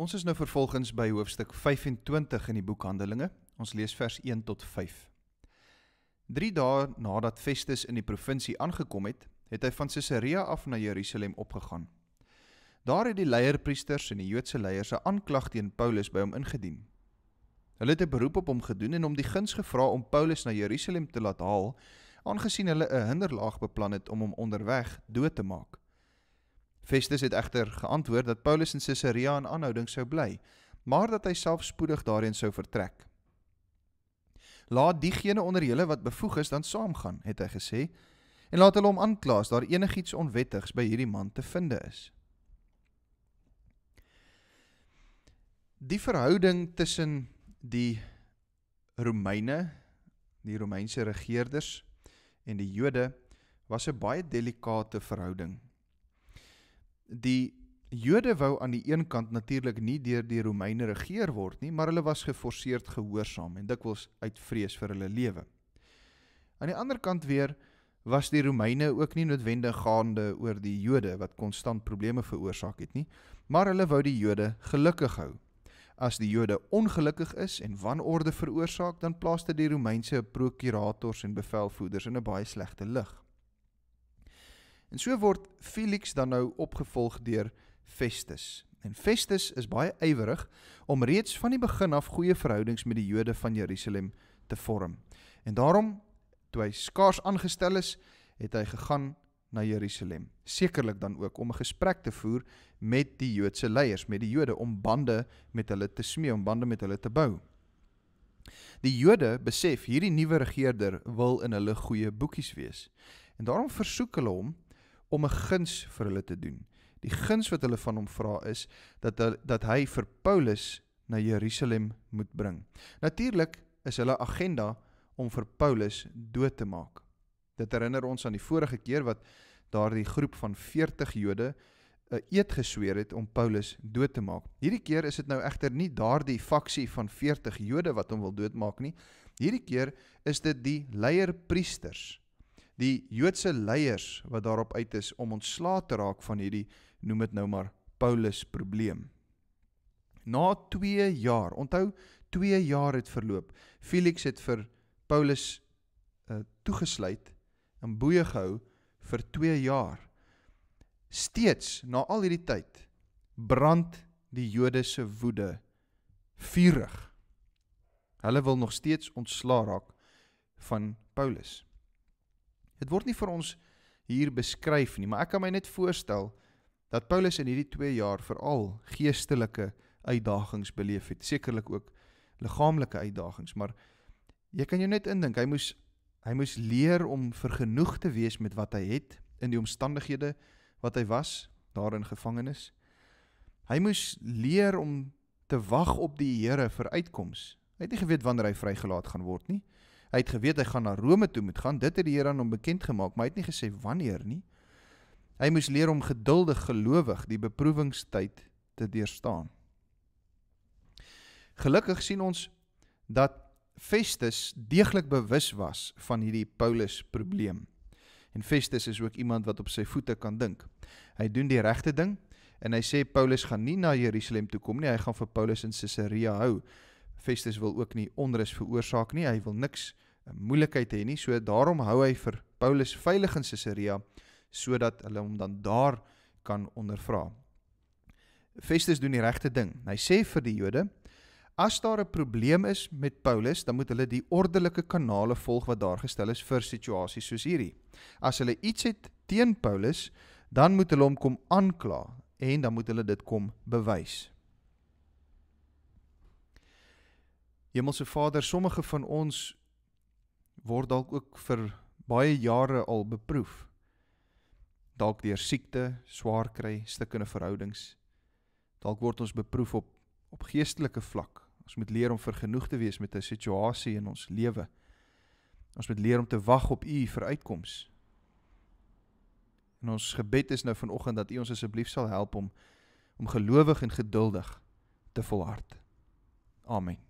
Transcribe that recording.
Ons is nou vervolgens by hoofstuk 25 in die boek Handelinge. Ons lees vers 1 tot 5. Drie dae nadat Festus in die provinsie aangekom het, het hy van Caesarea af na Jerusalem opgegaan. Daar het die leierpriesters en die Joodse leiers 'n aanklag teen Paulus by hom ingedien. Hulle het 'n beroep op hom gedoen en hom die guns gevra om Paulus na Jerusalem te laat haal, aangesien hulle 'n hinderlaag beplan het om hom onderweg dood te maak. Festus het egter geantwoord dat Paulus in Caesarea in aanhouding sou bly, maar dat hy self spoedig daarheen sou vertrek. Laat diegene onder julle wat bevoeg is dan saamgaan, het hy gesê, en laat hulle hom aankla as daar enigiets onwettigs by hierdie man te vind is. Die verhouding tussen die Romeine, die Romeinse regerders en die Jode was 'n baie delikate verhouding. Die Jode wou aan die een kant natuurlik nie deur die Romeine regeer word nie, maar hulle was geforseerd gehoorsaam en dikwels uit vrees vir hulle lewe. Aan die ander kant weer was die Romeine ook nie noodwendig gaande oor die Jode wat konstant probleme veroorsaak het nie, maar hulle wou die Jode gelukkig hou. As die Jode ongelukkig is en wanorde veroorsaak, dan plaas dit die Romeinse prokurators en bevelvoeders in 'n baie slegte lig. En so word Felix dan nou opgevolg deur Festus. En Festus is baie ywerig om reeds van die begin af goeie verhoudings met die Jode van Jerusalem te vorm. En daarom toe hy skaars aangestel is, het hy gegaan na Jerusalem, sekerlik dan ook om 'n gesprek te voer met die Joodse leiers, met die Jode om bande met hulle te smee, om bande met hulle te bou. Die Jode besef hierdie nuwe regerder wil in hulle goeie boekies wees. En daarom versoek hulle hom om 'n guns vir hulle te doen. Die guns wat hulle van hom vra is dat hy, dat hy vir Paulus na Jerusalem moet bring. Natuurlik is hulle agenda om vir Paulus dood te maak. Dit herinner ons aan die vorige keer wat daardie groep van 40 Jode 'n eh, eed gesweer het om Paulus dood te maak. Hierdie keer is dit nou egter nie daardie faksie van 40 Jode wat hom wil doodmaak nie. Hierdie keer is dit die leierpriesters die Joodse leiers wat daarop uit is om ontslae te raak van hierdie noem dit nou maar Paulus probleem. Na 2 jaar, onthou, 2 jaar het verloop. Felix het vir Paulus uh, toegesluit in boeye gehou vir 2 jaar. Steeds na al hierdie tyd brand die Jode se woede vurig. Hulle wil nog steeds ontslaa raak van Paulus. Dit word nie vir ons hier beskryf nie, maar ek kan my net voorstel dat Paulus in hierdie 2 jaar veral geestelike uitdagings beleef het, sekerlik ook liggaamlike uitdagings, maar jy kan jou net indink, hy moes hy moes leer om vergenoeg te wees met wat hy het in die omstandighede wat hy was daar in gevangenis. Hy moes leer om te wag op die Here vir uitkoms. Hy het nie geweet wanneer hy vrygelaat gaan word nie. Hy het geweet hy gaan na Rome toe moet gaan. Dit het die Here aan hom bekend gemaak, maar hy het nie gesê wanneer nie. Hy moes leer om geduldig gelowig die beproewingstyd te deurstaan. Gelukkig sien ons dat Festus deeglik bewus was van hierdie Paulus probleem. En Festus is ook iemand wat op sy voete kan dink. Hy doen die regte ding en hy sê Paulus gaan nie na Jerusalem toe kom nie, hy gaan vir Paulus in Caesarea hou. Festus wil ook nie onrus veroorsaak nie. Hy wil niks eh, moeilikheid hê nie. So daarom hou hy vir Paulus veilig in Caesarea sodat hulle hom dan daar kan ondervra. Festus doen die regte ding. Hy sê vir die Jode: "As daar 'n probleem is met Paulus, dan moet hulle die ordelike kanale volg wat daar gestel is vir situasies soos hierdie. As hulle iets het teen Paulus, dan moet hulle hom kom aankla en dan moet hulle dit kom bewys." Hemelse Vader, sommige van ons word dalk ook vir baie jare al beproef. Dalk deur siekte, swaar kry, stukkende verhoudings. Dalk word ons beproef op op geestelike vlak. Ons moet leer om vergenoeg te wees met 'n situasie in ons lewe. Ons moet leer om te wag op U vir uitkoms. En ons gebed is nou vanoggend dat U ons asseblief sal help om om gelowig en geduldig te volhard. Amen.